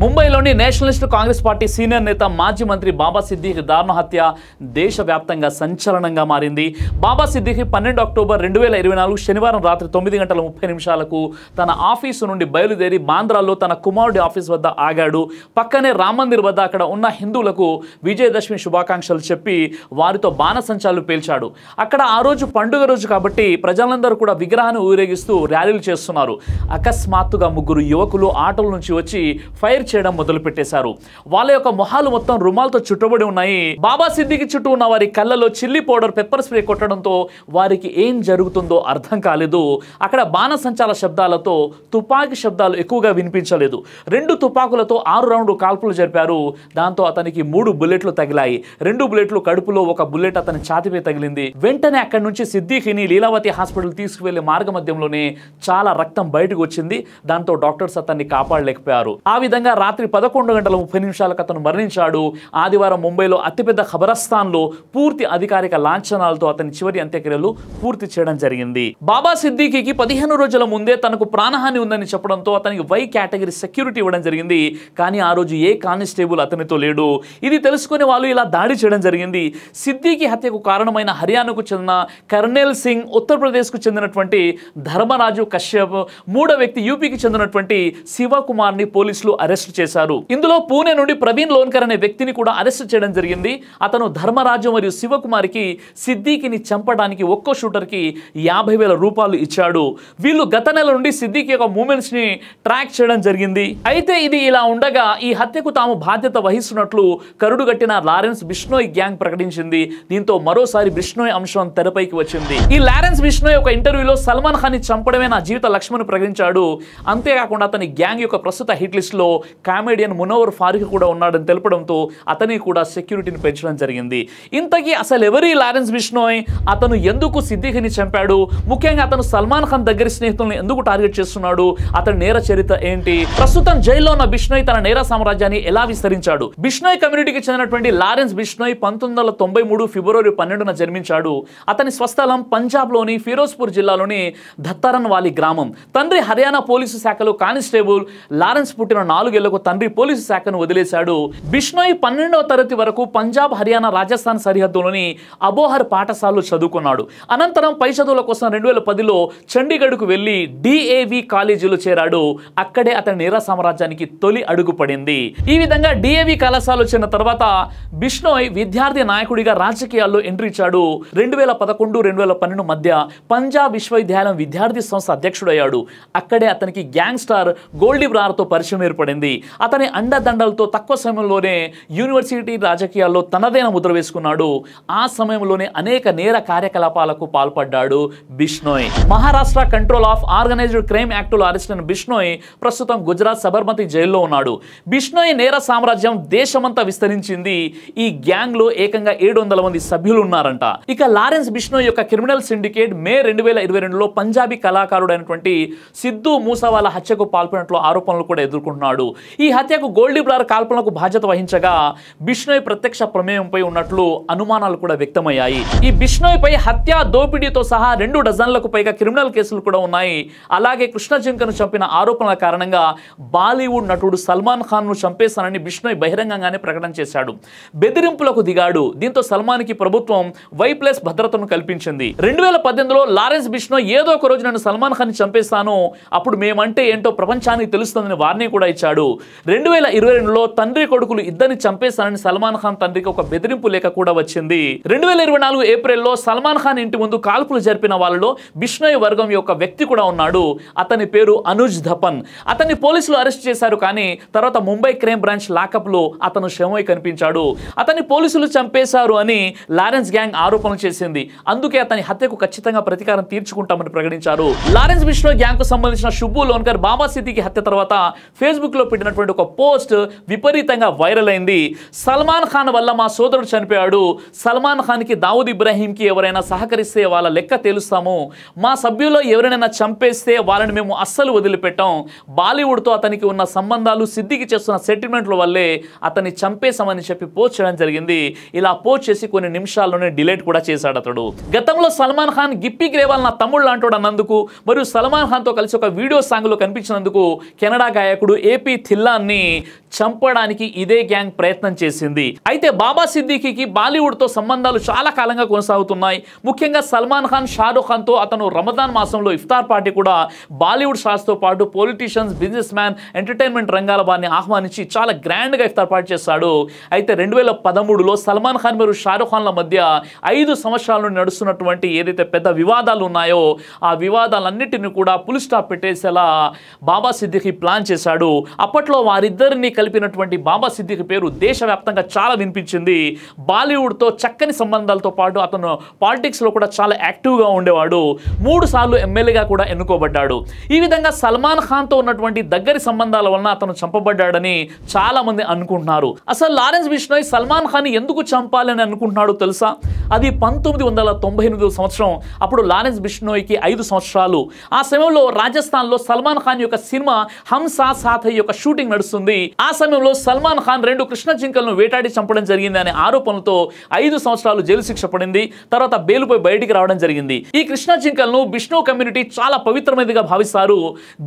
ముంబైలోని Nationalist Congress party senior నేత మాజీ మంత్రి బాబా సిద్దిక్ దారుణ హత్య దేశవ్యాప్తంగా సంచలనంగా మారింది బాబా సిద్దిక్ పన్నెండు అక్టోబర్ రెండు వేల ఇరవై నాలుగు శనివారం రాత్రి తొమ్మిది గంటల ముప్పై నిమిషాలకు తన ఆఫీసు నుండి బయలుదేరి బాంద్రాలో తన కుమారుడి ఆఫీస్ వద్ద ఆగాడు పక్కనే రామ్ వద్ద అక్కడ ఉన్న హిందువులకు విజయదశమి శుభాకాంక్షలు చెప్పి వారితో బాణసంచాలు పేల్చాడు అక్కడ ఆ రోజు పండుగ రోజు కాబట్టి ప్రజలందరూ కూడా విగ్రహాన్ని ఊరేగిస్తూ ర్యాలీలు చేస్తున్నారు అకస్మాత్తుగా ముగ్గురు యువకులు ఆటోల నుంచి వచ్చి ఫైర్ చేయడం మొదలు పెట్టేశారు వాళ్ళ యొక్క మొహాలు మొత్తం రుమాలతో చుట్టబడి ఉన్నాయి బాబా సిద్దికి చుట్టూ ఉన్న వారి కళ్ళలో చిల్లీ పౌడర్ పెప్పర్ స్ప్రే కొట్టడంతో వారికి ఏం జరుగుతుందో అర్థం కాలేదు అక్కడ బాణసంచాల శబ్దాలతో తుపాకీ శబ్దాలు ఎక్కువగా వినిపించలేదు రెండు తుపాకులతో ఆరు రౌండ్ కాల్పులు జరిపారు దాంతో అతనికి మూడు బుల్లెట్లు తగిలాయి రెండు బుల్లెట్లు కడుపులో ఒక బుల్లెట్ అతని ఛాతిపై తగిలింది వెంటనే అక్కడి నుంచి సిద్దికిని లీలావతి హాస్పిటల్ తీసుకువెళ్లే మార్గ మధ్యంలోనే చాలా రక్తం బయటకు వచ్చింది దాంతో డాక్టర్స్ అతన్ని కాపాడలేకపోయారు ఆ విధంగా రాత్రి పదకొండు గంటల ముప్పై నిమిషాలకు అతను మరణించాడు ఆదివారం ముంబైలో అతిపెద్ద ఖబరస్థాన్లో పూర్తి అధికారిక లాంఛనాలతో అతని చివరి అంత్యక్రియలు పూర్తి చేయడం జరిగింది బాబా సిద్దికి పదిహేను రోజుల ముందే తనకు ప్రాణహాని ఉందని చెప్పడంతో అతనికి వై కేటగిరీ సెక్యూరిటీ ఇవ్వడం జరిగింది కానీ ఆ రోజు ఏ కానిస్టేబుల్ అతనితో లేడు ఇది తెలుసుకునే వాళ్ళు ఇలా దాడి చేయడం జరిగింది సిద్దికి హత్యకు కారణమైన హర్యానాకు చెందిన కర్నేల్ సింగ్ ఉత్తరప్రదేశ్కు చెందినటువంటి ధర్మరాజు కశ్యప్ మూడో వ్యక్తి యూపీకి చెందినటువంటి శివకుమార్ని పోలీసులు అరెస్ట్ అరెస్ట్ చేశారు ఇందులో పూణే నుండి ప్రవీణ్ లోన్కర్ అనే వ్యక్తిని కూడా అరెస్ట్ చేయడం జరిగింది అతను ధర్మరాజు మరియు శివకుమార్కి సిద్దికిని చంపడానికి ఒక్కో షూటర్కి యాభై వేల రూపాయలు ఇచ్చాడు వీళ్ళు గత నెల నుండి సిద్దికి యొక్క మూమెంట్స్ ని ట్రాక్ చేయడం జరిగింది అయితే ఇది ఇలా ఉండగా ఈ హత్యకు తాము బాధ్యత వహిస్తున్నట్లు కరుడు కట్టిన లారెన్స్ బిష్నోయ్ గ్యాంగ్ ప్రకటించింది దీంతో మరోసారి బిష్నోయ్ అంశం తెరపైకి వచ్చింది ఈ లారెన్స్ బిష్నోయ్ ఒక ఇంటర్వ్యూలో సల్మాన్ ఖాన్ ని చంపడమే నా జీవిత లక్ష్మణ్ ప్రకటించాడు అంతేకాకుండా అతని గ్యాంగ్ యొక్క ప్రస్తుత హిట్ లిస్ట్లో కామెడియన్ మునోవర్ ఫారిక్ కూడా ఉన్నాడని తెలపడంతో అతని కూడా సెక్యూరిటీని పెంచడం జరిగింది ఇంతకీ అసలు ఎవరి లారెన్స్ బిష్నోయ్ అతను ఎందుకు సిద్దిఖిని చంపాడు ముఖ్యంగా అతను సల్మాన్ ఖాన్ దగ్గర స్నేహితులను ఎందుకు టార్గెట్ చేస్తున్నాడు అతని నేర చరిత్ర ఏంటి ప్రస్తుతం జైల్లో ఉన్న బిష్నోయ్ తన నేర సామ్రాజ్యాన్ని ఎలా విస్తరించాడు బిష్నోయ్ కమ్యూనిటీకి చెందినటువంటి లారెన్స్ బిష్నోయ్ పంతొమ్మిది వందల తొంభై మూడు ఫిబ్రవరి పన్నెండున జన్మించాడు అతని స్వస్థలం పంజాబ్ లోని ఫిరోజ్పూర్ జిల్లాలోని దత్తరన్ వాలి గ్రామం తండ్రి హర్యానా పోలీసు శాఖలో కానిస్టేబుల్ లారెన్స్ పుట్టిన నాలుగేళ్ల విద్యార్థులకు తండ్రి పోలీసు శాఖను వదిలేశాడు బిష్ణోయ్ పన్నెండవ తరగతి వరకు పంజాబ్ హర్యానా రాజస్థాన్ సరిహద్దులోని అబోహర్ పాఠశాలలో చదువుకున్నాడు అనంతరం పై చదువుల కోసం రెండు వేల పదిలో చండీగఢ్కు వెళ్ళి డిఏవి కాలేజీలో చేరాడు అక్కడే అతని నేర సామ్రాజ్యానికి తొలి అడుగు పడింది ఈ విధంగా డిఏవి కళాశాల వచ్చిన తర్వాత బిష్ణోయ్ విద్యార్థి నాయకుడిగా రాజకీయాల్లో ఎంట్రీ ఇచ్చాడు రెండు వేల పదకొండు రెండు వేల పన్నెండు మధ్య పంజాబ్ విశ్వవిద్యాలయం విద్యార్థి సంస్థ అధ్యక్షుడయ్యాడు అక్కడే అతనికి గ్యాంగ్స్టార్ గోల్డీ బ్రార్తో పరిచయం ఏర్పడింది అతని అండదండలతో తక్కువ సమయంలోనే యూనివర్సిటీ రాజకీయాల్లో తనదైన ముద్ర వేసుకున్నాడు ఆ సమయంలోనే అనేక నేర కార్యకలాపాలకు పాల్పడ్డాడు Bishnoi Maharashtra control of organised crime యాక్టులో అరెస్ట్ అయిన బిష్నోయ్ ప్రస్తుతం గుజరాత్ సబర్మతి జైల్లో ఉన్నాడు బిష్నోయ్ నేర సామ్రాజ్యం దేశమంతా విస్తరించింది ఈ గ్యాంగ్ లో ఏకంగా ఏడు వందల మంది సభ్యులు ఉన్నారంట ఇక లారెన్స్ బిష్నోయ్ యొక్క క్రిమినల్ సిండికేట్ మే రెండు వేల ఇరవై రెండులో పంజాబీ అయినటువంటి సిద్ధు మూసా హత్యకు పాల్పడినట్లు ఆరోపణలు కూడా ఎదుర్కొంటున్నాడు ఈ హత్యకు గోల్డీ బ్లార్ కాల్పనకు బాధ్యత వహించగా బిష్ణోయ్ ప్రత్యక్ష ప్రమేయంపై ఉన్నట్లు అనుమానాలు కూడా వ్యక్తమయ్యాయి ఈ పై హత్య దోపిడీతో సహా రెండు డజన్లకు పైగా క్రిమినల్ కేసులు కూడా ఉన్నాయి అలాగే కృష్ణ జింకను చంపిన ఆరోపణల కారణంగా బాలీవుడ్ నటుడు సల్మాన్ ఖాన్ ను చంపేశానని బిష్ణోయ్ బహిరంగంగానే ప్రకటన చేశాడు బెదిరింపులకు దిగాడు దీంతో సల్మాన్ కి ప్రభుత్వం వై ప్లస్ భద్రతను కల్పించింది రెండు వేల పద్దెనిమిదిలో లారెన్స్ బిష్ణోయ్ ఏదో ఒక రోజు నేను సల్మాన్ ఖాన్ ని చంపేస్తాను అప్పుడు మేమంటే ఏంటో ప్రపంచానికి తెలుస్తుందని వార్నింగ్ కూడా ఇచ్చాడు రెండు వేల ఇరవై రెండులో తండ్రి కొడుకులు ఇద్దరిని చంపేస్తానని సల్మాన్ ఖాన్ తండ్రికి ఒక బెదిరింపు లేఖ కూడా వచ్చింది రెండు వేల ఇరవై నాలుగు ఏప్రిల్లో సల్మాన్ ఖాన్ ఇంటి ముందు కాల్పులు జరిపిన వాళ్ళలో బిష్ణోయ్ వర్గం యొక్క వ్యక్తి కూడా ఉన్నాడు అతని పేరు అనుజ్ ధపన్ అతన్ని పోలీసులు అరెస్ట్ చేశారు కానీ తర్వాత ముంబై క్రైమ్ బ్రాంచ్ లో అతను క్షమై కనిపించాడు అతన్ని పోలీసులు చంపేశారు అని లారెన్స్ గ్యాంగ్ ఆరోపణలు చేసింది అందుకే అతని హత్యకు ఖచ్చితంగా ప్రతీకారం తీర్చుకుంటామని ప్రకటించారు లారెన్స్ బిష్ణోయ్ గ్యాంగ్ కు సంబంధించిన శుభు లోన్కర్ బాబా సిద్దికి హత్య తర్వాత ఫేస్బుక్ లో పెట్టినటువంటి ఒక పోస్ట్ విపరీతంగా వైరల్ అయింది సల్మాన్ ఖాన్ వల్ల మా సోదరుడు చనిపోయాడు సల్మాన్ ఖాన్కి దావుద్ ఇబ్రాహీంకి ఎవరైనా సహకరిస్తే వాళ్ళ లెక్క తెలుస్తాము మా సభ్యుల్లో ఎవరైనా చంపేస్తే వాళ్ళని మేము అస్సలు వదిలిపెట్టాం బాలీవుడ్తో అతనికి ఉన్న సంబంధాలు సిద్ధికి చేస్తున్న సెటిల్మెంట్ల వల్లే అతన్ని చంపేశామని చెప్పి పోస్ట్ చేయడం జరిగింది ఇలా పోస్ట్ చేసి కొన్ని నిమిషాల్లోనే డిలేట్ కూడా చేశాడు అతడు గతంలో సల్మాన్ ఖాన్ గిప్పి గ్రేవాల్ నా తమ్ముడు లాంటి అన్నందుకు మరియు సల్మాన్ ఖాన్తో కలిసి ఒక వీడియో సాంగ్లో కనిపించినందుకు కెనడా గాయకుడు ఏపీ థిల్లాన్ని చంపడానికి ఇదే గ్యాంగ్ ప్రయత్నం చేసింది అయితే బాబా బాలీవుడ్ బాలీవుడ్తో సంబంధాలు చాలా కాలంగా కొనసాగుతున్నాయి ముఖ్యంగా సల్మాన్ ఖాన్ షారూఖ్ ఖాన్తో అతను రమదాన్ మాసంలో ఇఫ్తార్ పార్టీ కూడా బాలీవుడ్ స్టార్స్తో పాటు పొలిటీషియన్స్ బిజినెస్ మ్యాన్ ఎంటర్టైన్మెంట్ రంగాల వారిని ఆహ్వానించి చాలా గ్రాండ్గా ఇఫ్తార్ పార్టీ చేస్తాడు అయితే రెండు వేల పదమూడులో సల్మాన్ ఖాన్ మరియు షారూఖ్ ఖాన్ల మధ్య ఐదు సంవత్సరాల నుండి నడుస్తున్నటువంటి ఏదైతే పెద్ద వివాదాలు ఉన్నాయో ఆ వివాదాలన్నింటినీ కూడా పులి స్టాప్ పెట్టేసేలా బాబా సిద్దికి ప్లాన్ చేశాడు అప్పటి అప్పట్లో వారిద్దరిని కలిపినటువంటి బాబా సిద్దిక్ పేరు దేశవ్యాప్తంగా చాలా వినిపించింది బాలీవుడ్తో చక్కని సంబంధాలతో పాటు అతను పాలిటిక్స్లో కూడా చాలా యాక్టివ్గా ఉండేవాడు మూడు సార్లు ఎమ్మెల్యేగా కూడా ఎన్నుకోబడ్డాడు ఈ విధంగా సల్మాన్ ఖాన్తో ఉన్నటువంటి దగ్గరి సంబంధాల వలన అతను చంపబడ్డాడని చాలామంది అనుకుంటున్నారు అసలు లారెన్స్ బిష్నోయ్ సల్మాన్ ఖాన్ ఎందుకు చంపాలని అనుకుంటున్నాడు తెలుసా అది పంతొమ్మిది వందల తొంభై ఎనిమిది సంవత్సరం అప్పుడు లారెన్స్ బిష్నోయ్కి ఐదు సంవత్సరాలు ఆ సమయంలో రాజస్థాన్లో సల్మాన్ ఖాన్ యొక్క సినిమా హంసా సాథ్ యొక్క షూటింగ్ నడుస్తుంది ఆ సమయంలో సల్మాన్ ఖాన్ రెండు కృష్ణ జింకలను వేటాడి చంపడం జరిగింది అనే ఆరోపణలతో ఐదు సంవత్సరాలు జైలు శిక్ష పడింది తర్వాత బెయిల్పై బయటికి రావడం జరిగింది ఈ కృష్ణ జింకలను బిష్ణు కమ్యూనిటీ చాలా పవిత్రమైనదిగా భావిస్తారు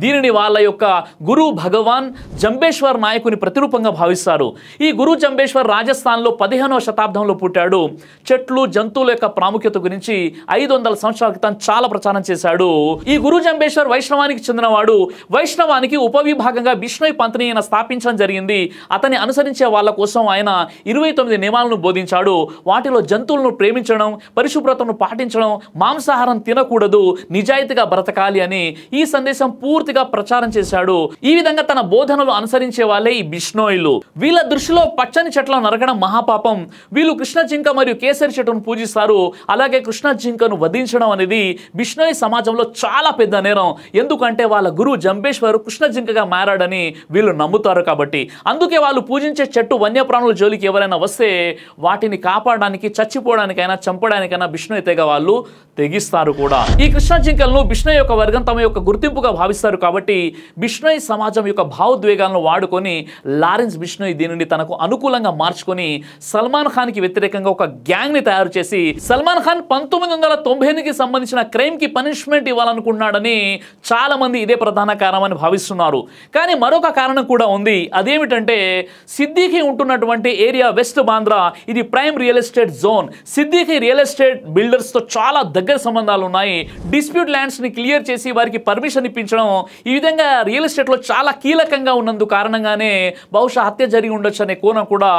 దీనిని వాళ్ళ యొక్క గురు భగవాన్ జంబేశ్వర్ నాయకుని ప్రతిరూపంగా భావిస్తారు ఈ గురు జంబేశ్వర్ రాజస్థాన్ లో పదిహేనవ శతాబ్దంలో పుట్టాడు చెట్లు జంతువుల యొక్క ప్రాముఖ్యత గురించి ఐదు వందల సంవత్సరాల క్రితం చాలా ప్రచారం చేశాడు ఈ గురు జంబేశ్వర్ వైష్ణవానికి చెందినవాడు వైష్ణవానికి ఉపవిభాగంగా బిష్ణోయ్ పంత సిద్ధాంతాన్ని ఈయన స్థాపించడం జరిగింది అతన్ని అనుసరించే వాళ్ళ కోసం ఆయన ఇరవై తొమ్మిది నియమాలను బోధించాడు వాటిలో జంతువులను ప్రేమించడం పరిశుభ్రతను పాటించడం మాంసాహారం తినకూడదు నిజాయితీగా బ్రతకాలి అని ఈ సందేశం పూర్తిగా ప్రచారం చేశాడు ఈ విధంగా తన బోధనలు అనుసరించే వాళ్ళే ఈ బిష్ణోయులు వీళ్ళ దృష్టిలో పచ్చని చెట్ల నరకడం మహాపాపం వీళ్ళు కృష్ణ జింక మరియు కేసరి చెట్టును పూజిస్తారు అలాగే కృష్ణ జింకను వధించడం అనేది బిష్ణోయి సమాజంలో చాలా పెద్ద నేరం ఎందుకంటే వాళ్ళ గురువు జంబేశ్వర్ కృష్ణ జింకగా మారాడని వీళ్ళు వీళ్ళు నమ్ముతారు కాబట్టి అందుకే వాళ్ళు పూజించే చెట్టు వన్యప్రాణుల జోలికి ఎవరైనా వస్తే వాటిని కాపాడడానికి చచ్చిపోవడానికైనా చంపడానికైనా విష్ణు తెగ వాళ్ళు తెగిస్తారు కూడా ఈ కృష్ణ జింకలను విష్ణు యొక్క వర్గం తమ యొక్క గుర్తింపుగా భావిస్తారు కాబట్టి బిష్ణోయ్ సమాజం యొక్క భావోద్వేగాలను వాడుకొని లారెన్స్ బిష్ణోయ్ దీనిని తనకు అనుకూలంగా మార్చుకొని సల్మాన్ ఖాన్ కి వ్యతిరేకంగా ఒక గ్యాంగ్ ని తయారు చేసి సల్మాన్ ఖాన్ పంతొమ్మిది వందల తొంభై ఎనిమిదికి సంబంధించిన కి పనిష్మెంట్ ఇవ్వాలనుకున్నాడని మంది ఇదే ప్రధాన కారణమని భావిస్తున్నారు కానీ మరొక కారణం కూడా ఉంది అదేమిటంటే సిద్దికి ఉంటున్నటువంటి ఏరియా వెస్ట్ బాంద్రా ఇది prime real estate zone Siddique real estate బిల్డర్స్తో చాలా దగ్గర సంబంధాలు ఉన్నాయి డిస్ప్యూట్ ల్యాండ్స్ని క్లియర్ చేసి వారికి పర్మిషన్ ఇప్పించడం ఈ విధంగా రియల్ ఎస్టేట్లో చాలా కీలకంగా ఉన్నందు కారణంగానే బహుశా హత్య జరిగి ఉండొచ్చు అనే కోణం కూడా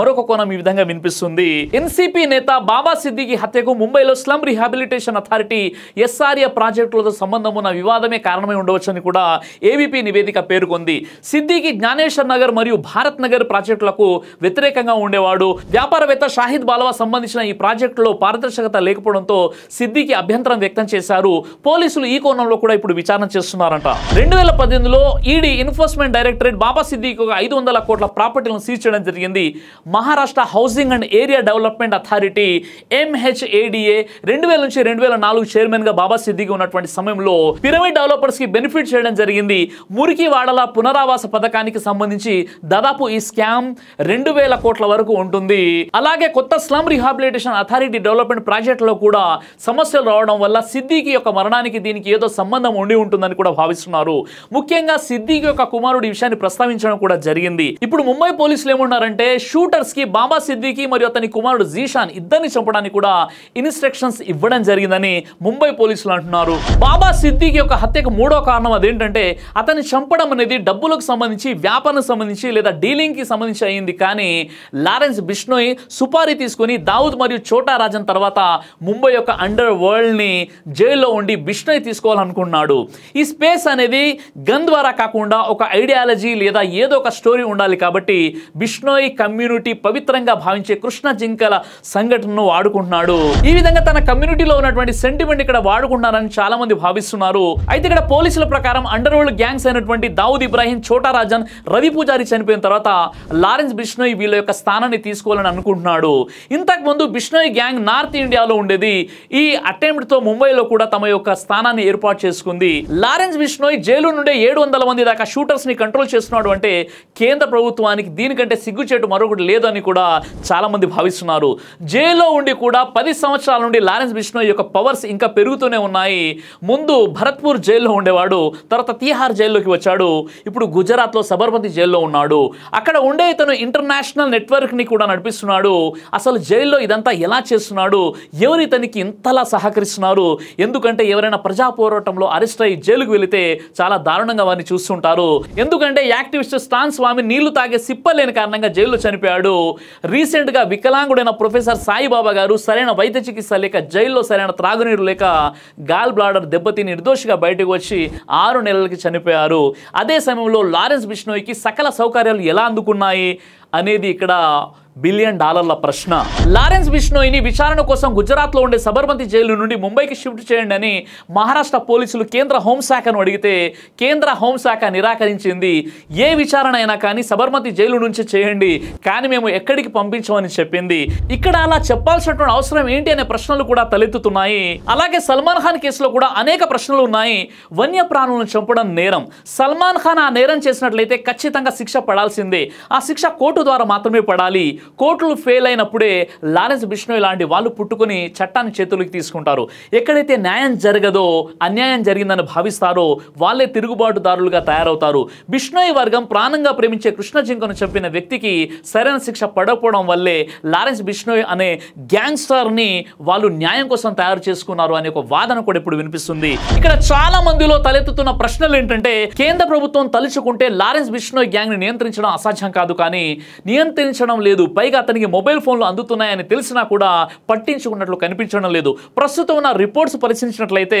మరొక కోణం ఈ విధంగా వినిపిస్తుంది ఎన్సీపీ నేత బాబా సిద్దికి హత్యకు ముంబైలో స్లమ్ రిహాబిలిటేషన్ అథారిటీ ఎస్ఆర్ఏ ప్రాజెక్టులతో సంబంధం ఉన్న వివాదమే కారణమై అని కూడా ఏబీపీ నివేదిక పేర్కొంది సిద్దికి జ్ఞానేశ్వర్ నగర్ మరియు భారత్ నగర్ ప్రాజెక్టులకు వ్యతిరేకంగా ఉండేవాడు వ్యాపారవేత్త షాహిద్ బాలవా సంబంధించిన ఈ ప్రాజెక్టులో పారదర్శకత లేకపోవడంతో సిద్దికి అభ్యంతరం వ్యక్తం చేశారు పోలీసులు ఈ కోణంలో కూడా ఇప్పుడు విచారణ చేస్తున్నారంట రెండు వేల పద్దెనిమిదిలో ED enforcement directorate Baba Siddique ఒక ఐదు వందల కోట్ల ప్రాపర్టీలను సీజ్ చేయడం జరిగింది Maharashtra housing and area development authority MHADA రెండు వేల నుంచి రెండు వేల నాలుగు చైర్మన్ గా బాబా సిద్దికి ఉన్నటువంటి సమయంలో పిరమిడ్ డెవలపర్స్ కి బెనిఫిట్ చేయడం జరిగింది మురికి వాడల పునరావాస ఆవాస పథకానికి సంబంధించి దాదాపు ఈ స్కామ్ రెండు వేల కోట్ల వరకు ఉంటుంది అలాగే కొత్త స్లమ్ రిహాబిలిటేషన్ అథారిటీ డెవలప్మెంట్ ప్రాజెక్టులో కూడా సమస్యలు రావడం వల్ల సిద్దికి యొక్క మరణానికి దీనికి ఏదో సంబంధం ఉండి ఉంటుందని కూడా భావిస్తున్నారు ముఖ్యంగా సిద్దికి యొక్క కుమారుడు ఈ విషయాన్ని ప్రస్తావించడం కూడా జరిగింది ఇప్పుడు ముంబై పోలీసులు ఏమన్నారంటే షూటర్స్ కి బాబా సిద్దికి మరియు అతని కుమారుడు జీషాన్ ఇద్దరిని చంపడానికి కూడా ఇన్స్ట్రక్షన్స్ ఇవ్వడం జరిగిందని ముంబై పోలీసులు అంటున్నారు బాబా సిద్దికి యొక్క హత్యకు మూడో కారణం అదేంటంటే అతన్ని చంపడం అనేది డబ్బులకు సంబంధించి వ్యాపారం సంబంధించి లేదా డీలింగ్కి సంబంధించి అయింది కానీ లారెన్స్ బిష్ణోయ్ సుపారీ తీసుకుని దావుద్ మరియు చోటా రాజన్ తర్వాత ముంబై యొక్క అండర్ వరల్డ్ని జైల్లో ఉండి బిష్నోయ్ తీసుకోవాలనుకున్నాడు ఈ స్పేస్ అనేది గన్ ద్వారా కాకుండా ఒక ఐడియాలజీ లేదా ఏదో ఒక స్టోరీ ఉండాలి కాబట్టి బిష్ణోయ్ కమ్యూనిటీ పవిత్రంగా భావించే కృష్ణ జింకల సంఘటనను వాడుకుంటున్నాడు ఈ విధంగా తన కమ్యూనిటీలో ఉన్నటువంటి సెంటిమెంట్ ఇక్కడ వాడుకున్నారని చాలా మంది భావిస్తున్నారు అయితే ఇక్కడ పోలీసుల ప్రకారం అండర్ వరల్డ్ గ్యాంగ్స్ అయినటువంటి దావుద్ ఇబ్రాహీం చోట కోటా రాజన్ రవి పూజారి చనిపోయిన తర్వాత లారెన్స్ బిష్నోయ్ వీళ్ళ యొక్క స్థానాన్ని తీసుకోవాలని అనుకుంటున్నాడు ఇంతకుముందు బిష్నోయ్ గ్యాంగ్ నార్త్ ఇండియాలో ఉండేది ఈ అటెంప్ట్తో ముంబైలో కూడా తమ యొక్క స్థానాన్ని ఏర్పాటు చేసుకుంది లారెన్స్ బిష్నోయ్ జైలు నుండి ఏడు వందల మంది దాకా షూటర్స్ ని కంట్రోల్ చేస్తున్నాడు అంటే కేంద్ర ప్రభుత్వానికి దీనికంటే సిగ్గుచేటు మరొకటి లేదని కూడా చాలా మంది భావిస్తున్నారు జైల్లో ఉండి కూడా పది సంవత్సరాల నుండి లారెన్స్ బిష్నోయ్ యొక్క పవర్స్ ఇంకా పెరుగుతూనే ఉన్నాయి ముందు భరత్పూర్ జైల్లో ఉండేవాడు తర్వాత తీహార్ జైల్లోకి వచ్చాడు ఇప్పుడు గుజరాత్ గుజరాత్లో సబర్మతి జైల్లో ఉన్నాడు అక్కడ ఉండే ఇతను ఇంటర్నేషనల్ నెట్వర్క్ని కూడా నడిపిస్తున్నాడు అసలు జైల్లో ఇదంతా ఎలా చేస్తున్నాడు ఎవరు ఇతనికి ఇంతలా సహకరిస్తున్నారు ఎందుకంటే ఎవరైనా ప్రజా పోరాటంలో అరెస్ట్ అయ్యి జైలుకు వెళితే చాలా దారుణంగా వారిని చూస్తుంటారు ఎందుకంటే యాక్టివిస్ట్ స్థాన్ స్వామి నీళ్లు తాగే సిప్పలేని కారణంగా జైల్లో చనిపోయాడు రీసెంట్గా వికలాంగుడైన ప్రొఫెసర్ సాయిబాబా గారు సరైన వైద్య చికిత్స లేక జైల్లో సరైన త్రాగునీరు లేక గాల్ బ్లాడర్ దెబ్బతిని నిర్దోషిగా బయటకు వచ్చి ఆరు నెలలకి చనిపోయారు అదే సమయంలో ఆర్ఎస్ బిష్ణోయ్కి సకల సౌకర్యాలు ఎలా అందుకున్నాయి అనేది ఇక్కడ బిలియన్ డాలర్ల ప్రశ్న లారెన్స్ బిష్నోయిని విచారణ కోసం గుజరాత్లో ఉండే సబర్మతి జైలు నుండి ముంబైకి షిఫ్ట్ చేయండి అని మహారాష్ట్ర పోలీసులు కేంద్ర హోంశాఖను అడిగితే కేంద్ర హోంశాఖ నిరాకరించింది ఏ విచారణ అయినా కానీ సబర్మతి జైలు నుంచి చేయండి కానీ మేము ఎక్కడికి పంపించమని చెప్పింది ఇక్కడ అలా చెప్పాల్సినటువంటి అవసరం ఏంటి అనే ప్రశ్నలు కూడా తలెత్తుతున్నాయి అలాగే సల్మాన్ ఖాన్ కేసులో కూడా అనేక ప్రశ్నలు ఉన్నాయి వన్యప్రాణులను చంపడం నేరం సల్మాన్ ఖాన్ ఆ నేరం చేసినట్లయితే ఖచ్చితంగా శిక్ష పడాల్సిందే ఆ శిక్ష కోర్టు కోర్టు ద్వారా మాత్రమే పడాలి కోర్టులు ఫెయిల్ అయినప్పుడే లారెన్స్ బిష్ణోయ్ లాంటి వాళ్ళు పుట్టుకొని చట్టాన్ని చేతులకి తీసుకుంటారు ఎక్కడైతే న్యాయం జరగదో అన్యాయం జరిగిందని భావిస్తారో వాళ్ళే తిరుగుబాటుదారులుగా తయారవుతారు బిష్ణోయ్ వర్గం ప్రాణంగా ప్రేమించే కృష్ణజింకను చంపిన వ్యక్తికి సరైన శిక్ష పడకపోవడం వల్లే లారెన్స్ బిష్ణోయ్ అనే గ్యాంగ్స్టర్ని వాళ్ళు న్యాయం కోసం తయారు చేసుకున్నారు అనే ఒక వాదన కూడా ఇప్పుడు వినిపిస్తుంది ఇక్కడ చాలా మందిలో తలెత్తుతున్న ప్రశ్నలు ఏంటంటే కేంద్ర ప్రభుత్వం తలుచుకుంటే లారెన్స్ బిష్ణోయ్ గ్యాంగ్ని నియంత్రించడం అసాధ్యం కాదు కానీ నియంత్రించడం లేదు పైగా అతనికి మొబైల్ ఫోన్లు అందుతున్నాయని తెలిసినా కూడా పట్టించుకున్నట్లు కనిపించడం లేదు ప్రస్తుతం ఉన్న రిపోర్ట్స్ పరిశీలించినట్లయితే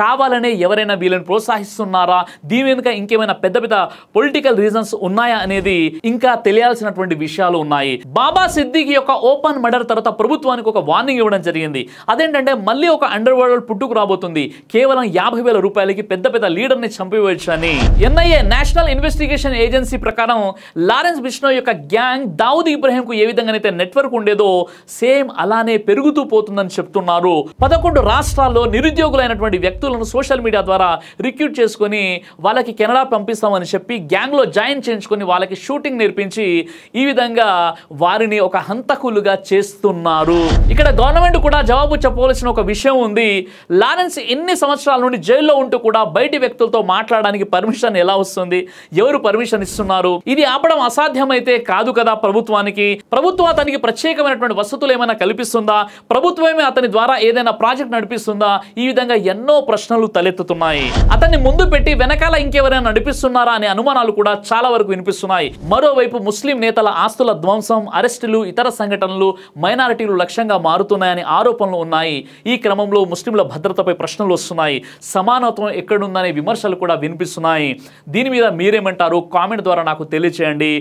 కావాలనే ఎవరైనా వీళ్ళని ప్రోత్సహిస్తున్నారా దీని వెనుక ఇంకేమైనా పెద్ద పెద్ద పొలిటికల్ రీజన్స్ ఉన్నాయా అనేది ఇంకా తెలియాల్సినటువంటి విషయాలు ఉన్నాయి బాబా సిద్దికి యొక్క ఓపెన్ మర్డర్ తర్వాత ప్రభుత్వానికి ఒక వార్నింగ్ ఇవ్వడం జరిగింది అదేంటంటే మళ్ళీ ఒక అండర్ వరల్డ్ పుట్టుకు రాబోతుంది కేవలం యాభై వేల రూపాయలకి పెద్ద పెద్ద లీడర్ని అని ఎన్ఐఏ నేషనల్ ఇన్వెస్టిగేషన్ ఏజెన్సీ ప్రకారం లారెన్స్ బిష్ణో యొక్క గ్యాంగ్ దావుద్ ఇబ్రాహీంకు ఏ విధంగానైతే నెట్వర్క్ ఉండేదో సేమ్ అలానే పెరుగుతూ పోతుందని చెప్తున్నారు పదకొండు రాష్ట్రాల్లో నిరుద్యోగులైనటువంటి వ్యక్తులను సోషల్ మీడియా ద్వారా రిక్రూట్ చేసుకొని వాళ్ళకి కెనడా పంపిస్తామని చెప్పి గ్యాంగ్లో జాయిన్ చేయించుకొని వాళ్ళకి షూటింగ్ నేర్పించి ఈ విధంగా వారిని ఒక హంతకులుగా చేస్తున్నారు ఇక్కడ గవర్నమెంట్ కూడా జవాబు చెప్పవలసిన ఒక విషయం ఉంది లారెన్స్ ఎన్ని సంవత్సరాల నుండి జైల్లో ఉంటూ కూడా బయటి వ్యక్తులతో మాట్లాడడానికి పర్మిషన్ ఎలా వస్తుంది ఎవరు పర్మిషన్ ఇస్తున్నారు ఇది ఆపడం అసాధ్యమైతే కాదు కదా ప్రభుత్వానికి ప్రభుత్వం అతనికి ప్రత్యేకమైనటువంటి వసతులు ఏమైనా కల్పిస్తుందా ప్రభుత్వమే అతని ద్వారా ఏదైనా ప్రాజెక్ట్ నడిపిస్తుందా ఈ విధంగా ఎన్నో ప్రశ్నలు తలెత్తుతున్నాయి అతన్ని ముందు పెట్టి వెనకాల ఇంకెవరైనా నడిపిస్తున్నారా అనే అనుమానాలు కూడా చాలా వరకు వినిపిస్తున్నాయి మరోవైపు ముస్లిం నేతల ఆస్తుల ధ్వంసం అరెస్టులు ఇతర సంఘటనలు మైనారిటీలు లక్ష్యంగా మారుతున్నాయని ఆరోపణలు ఉన్నాయి ఈ క్రమంలో ముస్లింల భద్రతపై ప్రశ్నలు వస్తున్నాయి సమానత్వం ఎక్కడుందనే విమర్శలు కూడా వినిపిస్తున్నాయి దీని మీద మీరేమంటారు కామెంట్ ద్వారా నాకు తెలియచేయండి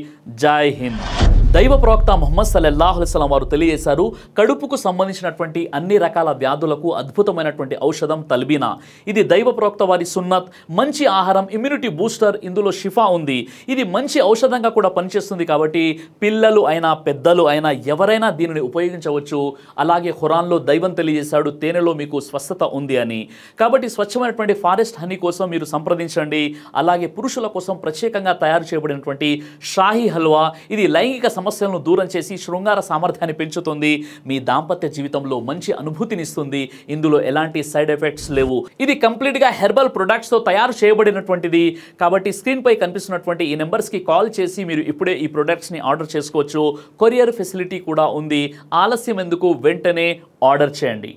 జై him. దైవ ప్రవక్త మొహమ్మద్ సలల్లాహుస్లం వారు తెలియజేశారు కడుపుకు సంబంధించినటువంటి అన్ని రకాల వ్యాధులకు అద్భుతమైనటువంటి ఔషధం తల్బీనా ఇది దైవ ప్రవక్త వారి సున్నత్ మంచి ఆహారం ఇమ్యూనిటీ బూస్టర్ ఇందులో షిఫా ఉంది ఇది మంచి ఔషధంగా కూడా పనిచేస్తుంది కాబట్టి పిల్లలు అయినా పెద్దలు అయినా ఎవరైనా దీనిని ఉపయోగించవచ్చు అలాగే హురాన్లో దైవం తెలియజేశాడు తేనెలో మీకు స్వస్థత ఉంది అని కాబట్టి స్వచ్ఛమైనటువంటి ఫారెస్ట్ హనీ కోసం మీరు సంప్రదించండి అలాగే పురుషుల కోసం ప్రత్యేకంగా తయారు చేయబడినటువంటి షాహీ హల్వా ఇది లైంగిక సమస్యలను దూరం చేసి శృంగార సామర్థ్యాన్ని పెంచుతుంది మీ దాంపత్య జీవితంలో మంచి అనుభూతినిస్తుంది ఇందులో ఎలాంటి సైడ్ ఎఫెక్ట్స్ లేవు ఇది కంప్లీట్గా హెర్బల్ ప్రొడక్ట్స్తో తయారు చేయబడినటువంటిది కాబట్టి స్క్రీన్పై కనిపిస్తున్నటువంటి ఈ నెంబర్స్కి కాల్ చేసి మీరు ఇప్పుడే ఈ ప్రొడక్ట్స్ని ఆర్డర్ చేసుకోవచ్చు కొరియర్ ఫెసిలిటీ కూడా ఉంది ఆలస్యం ఎందుకు వెంటనే ఆర్డర్ చేయండి